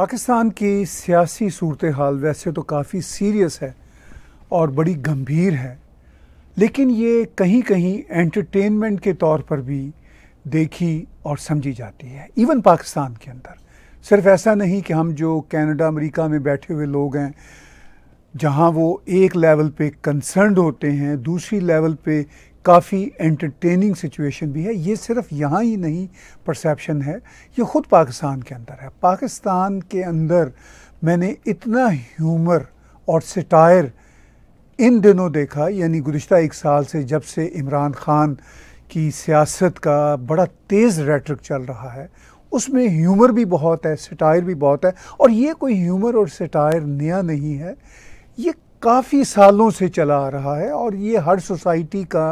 पाकिस्तान की सियासी सूरत हाल वैसे तो काफ़ी सीरियस है और बड़ी गंभीर है लेकिन ये कहीं कहीं एंटरटेनमेंट के तौर पर भी देखी और समझी जाती है इवन पाकिस्तान के अंदर सिर्फ ऐसा नहीं कि हम जो कनाडा अमेरिका में बैठे हुए लोग हैं जहाँ वो एक लेवल पे कंसर्न होते हैं दूसरी लेवल पे काफ़ी एंटरटेनिंग सिचुएशन भी है ये सिर्फ यहाँ ही नहीं परसेप्शन है ये ख़ुद पाकिस्तान के अंदर है पाकिस्तान के अंदर मैंने इतना ह्यूमर और सटायर इन दिनों देखा यानी गुज्त एक साल से जब से इमरान ख़ान की सियासत का बड़ा तेज़ रेटरिक चल रहा है उसमें ह्यूमर भी बहुत है सटायर भी बहुत है और ये कोई ह्यूमर और सटायर नया नहीं है ये काफ़ी सालों से चला आ रहा है और ये हर सोसाइटी का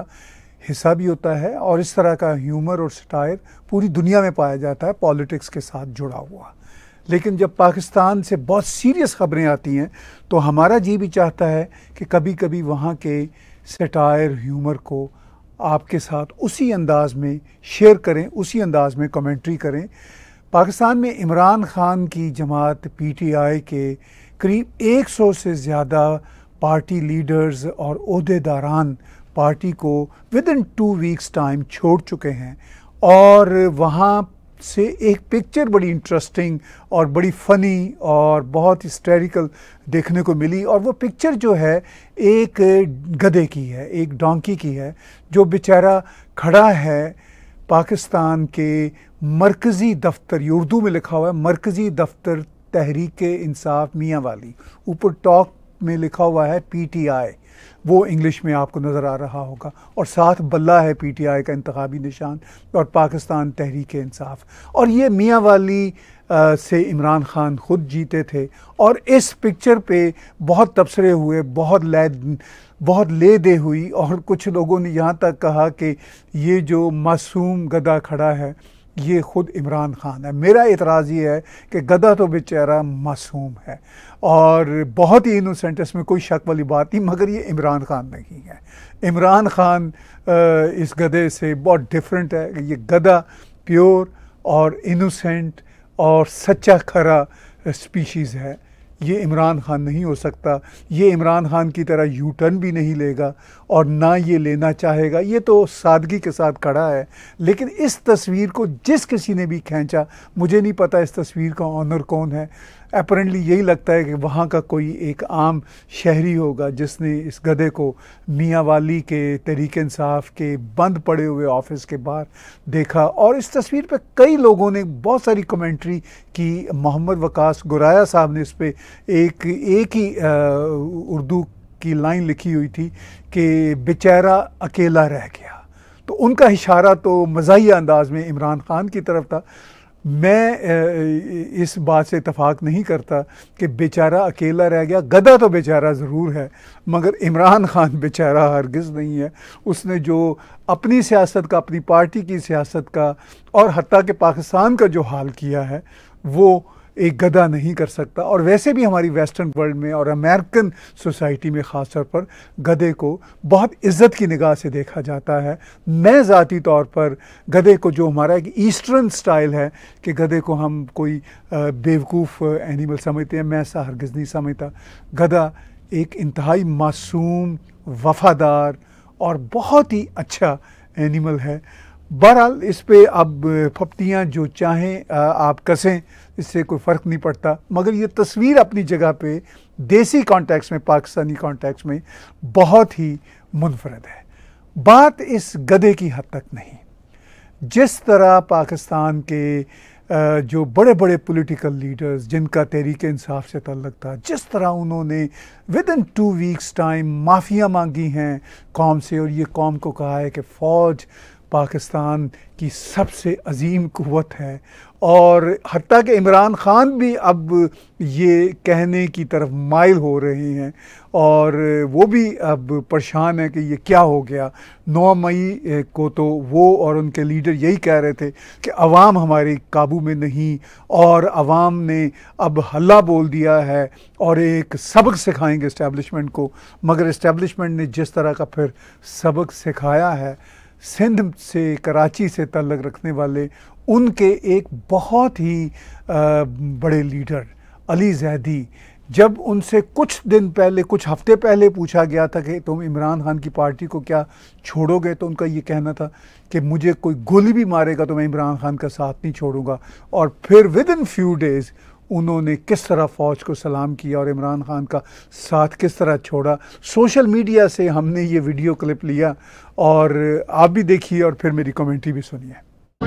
हिस्सा भी होता है और इस तरह का ह्यूमर और स्टायर पूरी दुनिया में पाया जाता है पॉलिटिक्स के साथ जुड़ा हुआ लेकिन जब पाकिस्तान से बहुत सीरियस खबरें आती हैं तो हमारा जी भी चाहता है कि कभी कभी वहाँ के सटायर ह्यूमर को आपके साथ उसी अंदाज में शेयर करें उसी अंदाज में कमेंट्री करें पाकिस्तान में इमरान खान की जमात पीटीआई के करीब 100 से ज़्यादा पार्टी लीडर्स और अहदेदारान पार्टी को within two weeks time छोड़ चुके हैं और वहाँ से एक पिक्चर बड़ी इंटरेस्टिंग और बड़ी फ़नी और बहुत हिस्टेरिकल देखने को मिली और वो पिक्चर जो है एक गधे की है एक डोंकी की है जो बेचारा खड़ा है पाकिस्तान के मरकज़ी दफ्तर ये उर्दू में लिखा हुआ है मरकज़ी दफ्तर तहरीक इंसाफ मियाँ वाली ऊपर टॉक में लिखा हुआ है पी वो इंग्लिश में आपको नज़र आ रहा होगा और साथ बल्ला है आई का इंतबी निशान और पाकिस्तान तहरीक इंसाफ और ये मियाँ वाली आ, से इमरान खान खुद जीते थे और इस पिक्चर पे बहुत तबसरे हुए बहुत लय बहुत ले दे हुई और कुछ लोगों ने यहाँ तक कहा कि ये जो मासूम गदा खड़ा है ये ख़ुद इमरान खान है मेरा एतराज़ ये है कि गदा तो बेचारा मासूम है और बहुत ही इनोसेंट इसमें कोई शक वाली बात नहीं मगर ये इमरान खान नहीं है इमरान खान इस गधे से बहुत डिफरेंट है ये गधा प्योर और इनोसेंट और सच्चा खरा स्पीशीज़ है ये इमरान खान नहीं हो सकता ये इमरान खान की तरह यू टर्न भी नहीं लेगा और ना ये लेना चाहेगा ये तो सादगी के साथ खड़ा है लेकिन इस तस्वीर को जिस किसी ने भी खींचा मुझे नहीं पता इस तस्वीर का ऑनर कौन है अपरेंटली यही लगता है कि वहाँ का कोई एक आम शहरी होगा जिसने इस गधे को मियाँ वाली के तरीक इंसाफ के बंद पड़े हुए ऑफिस के बाहर देखा और इस तस्वीर पर कई लोगों ने बहुत सारी कमेंट्री की मोहम्मद वकास गुराया साहब ने इस पर एक एक ही उर्दू की लाइन लिखी हुई थी कि बेचारा अकेला रह गया तो उनका इशारा तो मज़ाही अंदाज में इमरान खान की तरफ था मैं इस बात से इतफाक़ नहीं करता कि बेचारा अकेला रह गया गदा तो बेचारा ज़रूर है मगर इमरान ख़ान बेचारा हरगिज़ नहीं है उसने जो अपनी सियासत का अपनी पार्टी की सियासत का और हती कि पाकिस्तान का जो हाल किया है वो एक गधा नहीं कर सकता और वैसे भी हमारी वेस्टर्न वर्ल्ड में और अमेरिकन सोसाइटी में ख़ास तौर पर गधे को बहुत इज़्ज़त की निगाह से देखा जाता है मैं ज़ाती तौर पर गधे को जो हमारा एक ईस्टर्न स्टाइल है कि गधे को हम कोई बेवकूफ़ एनिमल समझते हैं मैं ऐसा हरगज़ नहीं समझता गधा एक इंतहाई मासूम वफादार और बहुत ही अच्छा एनिमल है बहरहाल इस पर अब फप्तियाँ जो चाहें आप कसें इससे कोई फ़र्क नहीं पड़ता मगर ये तस्वीर अपनी जगह पे देसी कॉन्टेक्स्ट में पाकिस्तानी कॉन्टेक्स्ट में बहुत ही मुनफरद है बात इस गधे की हद तक नहीं जिस तरह पाकिस्तान के जो बड़े बड़े पॉलिटिकल लीडर्स जिनका तहरीक इंसाफ से तल्लक था जिस तरह उन्होंने within two weeks time माफ़ियाँ मांगी हैं कौम से और ये कौम को कहा है कि फ़ौज पाकिस्तान की सबसे अजीम क़वत है और हती कि इमरान ख़ान भी अब ये कहने की तरफ माइल हो रहे हैं और वो भी अब परेशान है कि ये क्या हो गया नौ मई को तो वो और उनके लीडर यही कह रहे थे कि अवाम हमारे काबू में नहीं और आवाम ने अब हल्ला बोल दिया है और एक सबक सिखाएंगे इस्टेबलिशमेंट को मगर इस्टेबलिशमेंट ने जिस तरह का फिर सबक सिखाया है सिंध से कराची से तल्लक रखने वाले उनके एक बहुत ही आ, बड़े लीडर अली जैदी जब उनसे कुछ दिन पहले कुछ हफ्ते पहले पूछा गया था कि तुम इमरान खान की पार्टी को क्या छोड़ोगे तो उनका ये कहना था कि मुझे कोई गोली भी मारेगा तो मैं इमरान खान का साथ नहीं छोड़ूंगा और फिर विद इन फ्यू डेज़ उन्होंने किस तरह फ़ौज को सलाम किया और इमरान ख़ान का साथ किस तरह छोड़ा सोशल मीडिया से हमने ये वीडियो क्लिप लिया और आप भी देखिए और फिर मेरी कमेंट्री भी सुनिए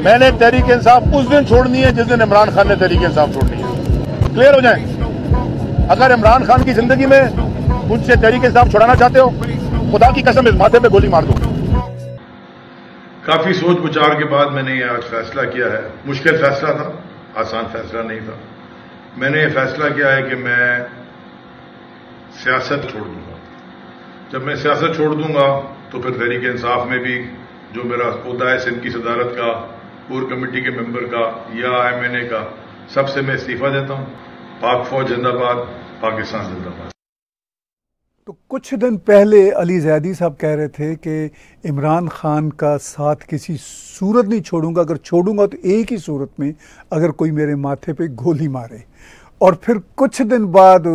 मैंने तहरीक इंसाफ उस दिन छोड़नी है जिस दिन इमरान खान ने तहरीक इंसाफ छोड़नी है क्लियर हो जाए अगर इमरान खान की जिंदगी में मुझसे तहरीक इंसाफ छोड़ाना चाहते हो खुदा की कसम इस माथे पे गोली मार दो काफी सोच विचार के बाद मैंने ये आज फैसला किया है मुश्किल फैसला था आसान फैसला नहीं था मैंने ये फैसला किया है कि मैं सियासत छोड़ दूंगा जब मैं सियासत छोड़ दूंगा तो फिर तहरीक इंसाफ में भी जो मेरा अहदा है सिंध की सदारत का कोर कमेटी के मेंबर का या एम एन ए का सबसे मैं इस्तीफा देता हूं पाक फौज जिंदाबाद पाकिस्तान जिंदाबाद तो कुछ दिन पहले अली जैदी साहब कह रहे थे कि इमरान खान का साथ किसी सूरत नहीं छोड़ूंगा अगर छोड़ूंगा तो एक ही सूरत में अगर कोई मेरे माथे पे गोली मारे और फिर कुछ दिन बाद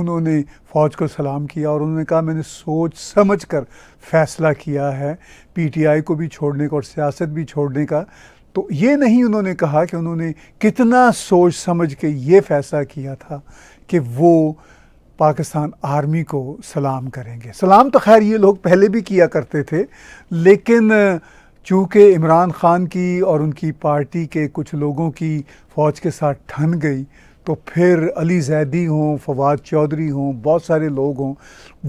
उन्होंने फ़ौज को सलाम किया और उन्होंने कहा मैंने सोच समझ कर फैसला किया है पीटीआई को भी छोड़ने का और सियासत भी छोड़ने का तो ये नहीं उन्होंने कहा कि उन्होंने कितना सोच समझ के ये फैसला किया था कि वो पाकिस्तान आर्मी को सलाम करेंगे सलाम तो खैर ये लोग पहले भी किया करते थे लेकिन चूँकि इमरान ख़ान की और उनकी पार्टी के कुछ लोगों की फ़ौज के साथ ठन गई तो फिर अली जैदी हों फवाद चौधरी हों बहुत सारे लोग हों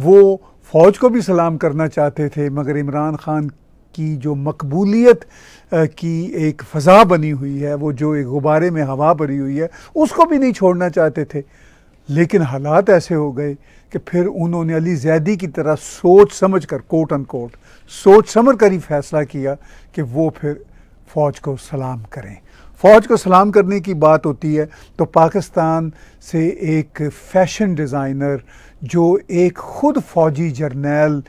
वो फ़ौज को भी सलाम करना चाहते थे मगर इमरान ख़ान की जो मकबूलियत की एक फ़ज़ा बनी हुई है वो जो एक गुब्बारे में हवा भरी हुई है उसको भी नहीं छोड़ना चाहते थे लेकिन हालात ऐसे हो गए कि फिर उन्होंने अली जैदी की तरह सोच समझ कर कोट अन कोट सोच समझ कर ही फैसला किया कि वो फिर फ़ौज को सलाम करें फ़ौज को सलाम करने की बात होती है तो पाकिस्तान से एक फ़ैशन डिज़ाइनर जो एक ख़ुद फ़ौजी जर्नैल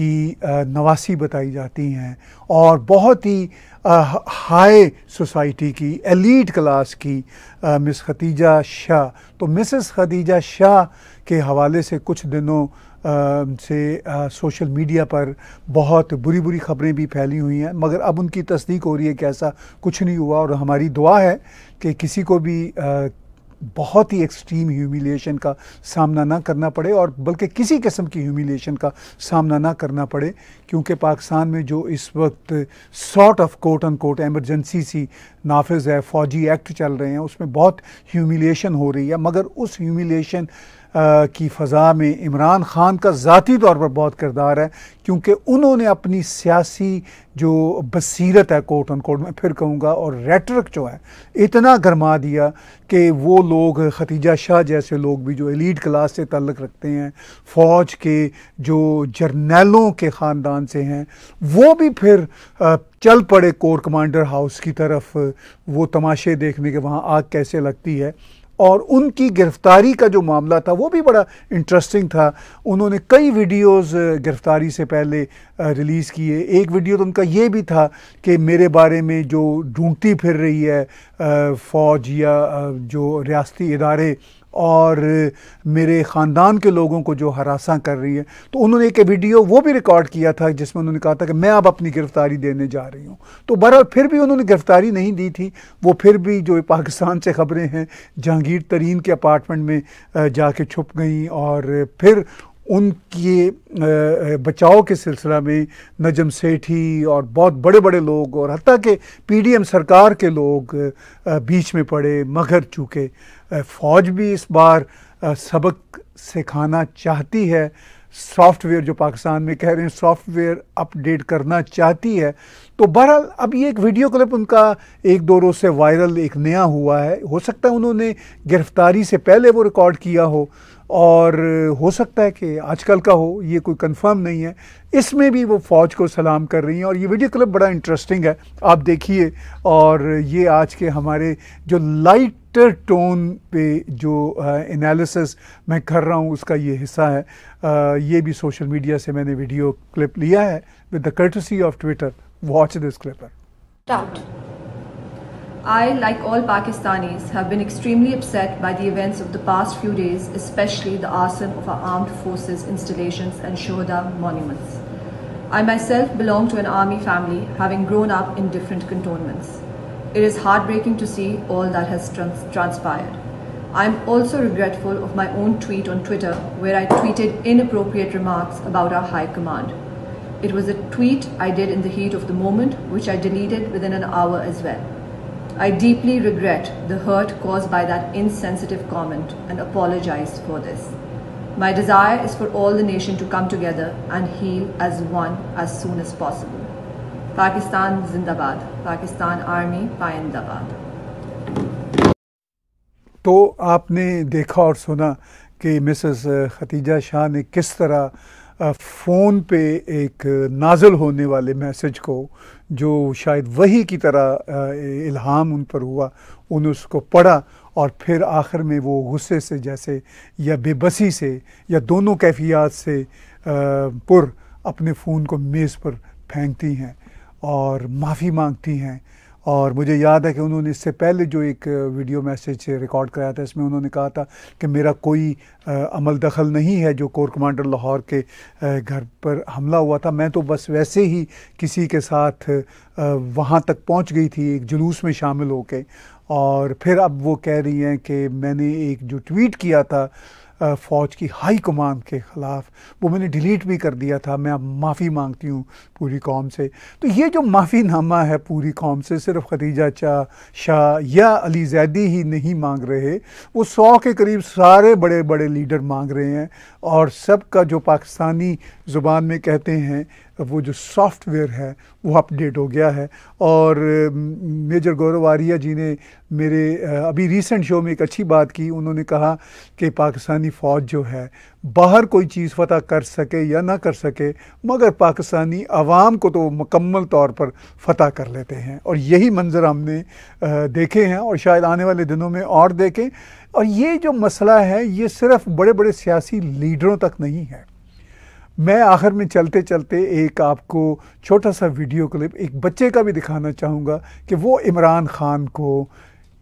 की नवासी बताई जाती हैं और बहुत ही हाई सोसाइटी की एलीट क्लास की मिस खदीजा शाह तो मिसेस खदीजा शाह के हवाले से कुछ दिनों आ, से आ, सोशल मीडिया पर बहुत बुरी बुरी खबरें भी फैली हुई हैं मगर अब उनकी तस्दीक हो रही है कि ऐसा कुछ नहीं हुआ और हमारी दुआ है कि किसी को भी आ, बहुत ही एक्सट्रीम ह्यूमिलिएशन का सामना ना करना पड़े और बल्कि किसी किस्म की ह्यूमिलिएशन का सामना ना करना पड़े क्योंकि पाकिस्तान में जो इस वक्त sort of court and court emergency सी नाफिज है फौजी एक्ट चल रहे हैं उसमें बहुत ह्यूमिलिएशन हो रही है मगर उस ह्यूमिलिएशन की फ़ा में इमरान ख़ान का ज़ाती तौर पर बहुत किरदार है क्योंकि उन्होंने अपनी सियासी जो बसीरत है कोर्ट ऑन कोट में फिर कहूँगा और रेटरक जो है इतना गरमा दिया कि वो लोग खतीजा शाह जैसे लोग भी जो एलिड क्लास से तल्लक रखते हैं फ़ौज के जो जर्नैलों के ख़ानदान से हैं वो भी फिर चल पड़े कोर कमांडर हाउस की तरफ वो तमाशे देखने के वहाँ आग कैसे लगती है और उनकी गिरफ्तारी का जो मामला था वो भी बड़ा इंटरेस्टिंग था उन्होंने कई वीडियोस गिरफ्तारी से पहले रिलीज़ किए एक वीडियो तो उनका ये भी था कि मेरे बारे में जो ढूंढती फिर रही है फ़ौज या जो रियाती इदारे और मेरे ख़ानदान के लोगों को जो हरासा कर रही है तो उन्होंने एक वीडियो वो भी रिकॉर्ड किया था जिसमें उन्होंने कहा था कि मैं अब अपनी गिरफ़्तारी देने जा रही हूँ तो बहरहाल फिर भी उन्होंने गिरफ़्तारी नहीं दी थी वो फिर भी जो पाकिस्तान से ख़बरें हैं जहांगीर तरीन के अपार्टमेंट में जाके छुप गई और फिर उनके बचाव के सिलसिला में नजम सेठी और बहुत बड़े बड़े लोग और हती के पीडीएम सरकार के लोग बीच में पड़े मगर चूँकि फ़ौज भी इस बार सबक सिखाना चाहती है सॉफ्टवेयर जो पाकिस्तान में कह रहे हैं सॉफ्टवेयर अपडेट करना चाहती है तो बहरहाल अब ये एक वीडियो क्लिप उनका एक दो रोज़ से वायरल एक नया हुआ है हो सकता है उन्होंने गिरफ्तारी से पहले वो रिकॉर्ड किया हो और हो सकता है कि आजकल का हो ये कोई कंफर्म नहीं है इसमें भी वो फ़ौज को सलाम कर रही हैं और ये वीडियो क्लिप बड़ा इंटरेस्टिंग है आप देखिए और ये आज के हमारे जो लाइटर टोन पे जो एनालिसिस मैं कर रहा हूँ उसका ये हिस्सा है आ, ये भी सोशल मीडिया से मैंने वीडियो क्लिप लिया है with the courtesy of Twitter Watch this clipper. Out. I, like all Pakistanis, have been extremely upset by the events of the past few days, especially the arson of our armed forces installations and Shohada monuments. I myself belong to an army family, having grown up in different cantonments. It is heartbreaking to see all that has trans transpired. I am also regretful of my own tweet on Twitter, where I tweeted inappropriate remarks about our high command. It was a tweet I did in the heat of the moment, which I deleted within an hour as well. I deeply regret the hurt caused by that insensitive comment and apologize for this. My desire is for all the nation to come together and heal as one as soon as possible. Pakistan Zindabad, Pakistan Army Payindabad. तो आपने देखा और सुना कि Mrs Khadija Shah ने किस तरह phone पे एक नाजल होने वाले मैसेज को जो शायद वही की तरह इल्हाम उन पर हुआ उन उसको पढ़ा और फिर आखिर में वो गुस्से से जैसे या बेबसी से या दोनों कैफियात से पुर अपने फ़ोन को मेज़ पर फेंकती हैं और माफ़ी मांगती हैं और मुझे याद है कि उन्होंने इससे पहले जो एक वीडियो मैसेज रिकॉर्ड कराया था इसमें उन्होंने कहा था कि मेरा कोई आ, अमल दखल नहीं है जो कोर कमांडर लाहौर के आ, घर पर हमला हुआ था मैं तो बस वैसे ही किसी के साथ वहाँ तक पहुँच गई थी एक जुलूस में शामिल होकर और फिर अब वो कह रही हैं कि मैंने एक जो ट्वीट किया था फ़ौज की हाई कमांड के ख़िलाफ़ वो मैंने डिलीट भी कर दिया था मैं अब माफ़ी मांगती हूँ पूरी कौम से तो ये जो माफ़ीनामा है पूरी कौम से सिर्फ खदीजा चाह शाह या अली जैदी ही नहीं मांग रहे वो सौ के करीब सारे बड़े बड़े लीडर मांग रहे हैं और सब का जो पाकिस्तानी ज़ुबान में कहते हैं वो जो सॉफ्टवेयर है वो अपडेट हो गया है और मेजर गौरव आर्या जी ने मेरे अभी रीसेंट शो में एक अच्छी बात की उन्होंने कहा कि पाकिस्तानी फ़ौज जो है बाहर कोई चीज़ फतह कर सके या ना कर सके मगर पाकिस्तानी आवाम को तो मुकम्मल तौर पर फतह कर लेते हैं और यही मंज़र हमने देखे हैं और शायद आने वाले दिनों में और देखें और ये जो मसला है ये सिर्फ बड़े बड़े सियासी लीडरों तक नहीं है मैं आखिर में चलते चलते एक आपको छोटा सा वीडियो क्लिप एक बच्चे का भी दिखाना चाहूँगा कि वो इमरान खान को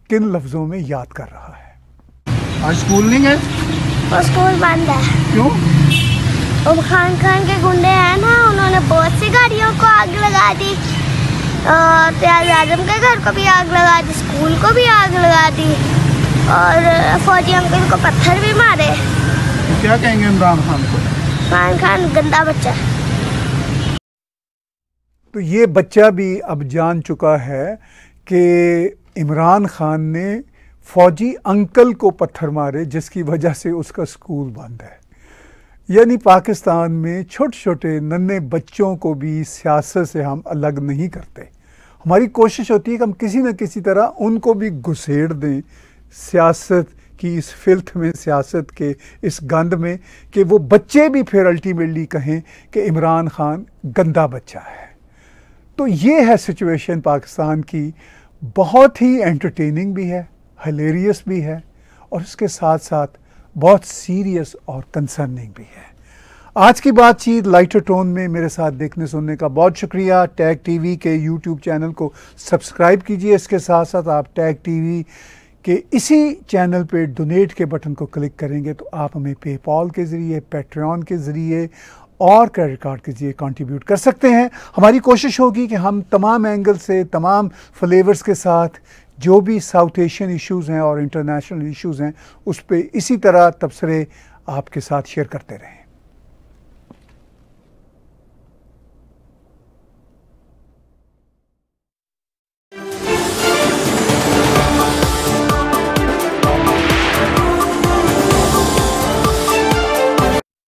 किन लफ्ज़ों में याद कर रहा है आज स्कूल नहीं गए स्कूल बंद है क्यों अब खान खान के गुंडे हैं ना उन्होंने बहुत सी गाड़ियों को आग लगा दी और प्याज आजम के घर को भी आग लगा दी स्कूल को भी आग लगा दी और फौजी अंकल को पत्थर भी मारे तो क्या कहेंगे इमरान खान को खान खान गंदा बच्चा है तो ये बच्चा भी अब जान चुका है कि इमरान खान ने फौजी अंकल को पत्थर मारे जिसकी वजह से उसका स्कूल बंद है यानी पाकिस्तान में छोटे छोटे नन्हे बच्चों को भी सियासत से हम अलग नहीं करते हमारी कोशिश होती है कि हम किसी न किसी तरह उनको भी घुसेड़ दें सियासत कि इस फिल्थ में सियासत के इस गंद में कि वो बच्चे भी फिर अल्टीमेटली कहें कि इमरान खान गंदा बच्चा है तो ये है सिचुएशन पाकिस्तान की बहुत ही एंटरटेनिंग भी है हलेरियस भी है और इसके साथ साथ बहुत सीरियस और कंसर्निंग भी है आज की बातचीत लाइटर टोन में मेरे साथ देखने सुनने का बहुत शुक्रिया टैग टीवी के यूट्यूब चैनल को सब्सक्राइब कीजिए इसके साथ साथ आप टैग टीवी कि इसी चैनल पे डोनेट के बटन को क्लिक करेंगे तो आप हमें पेपॉल के ज़रिए पेट्रॉन के ज़रिए और क्रेडिट कार्ड के जरिए कंट्रीब्यूट कर सकते हैं हमारी कोशिश होगी कि हम तमाम एंगल से तमाम फ्लेवर्स के साथ जो भी साउथ एशियन इश्यूज़ हैं और इंटरनेशनल इश्यूज़ हैं उस पर इसी तरह तबसरे आपके साथ शेयर करते रहें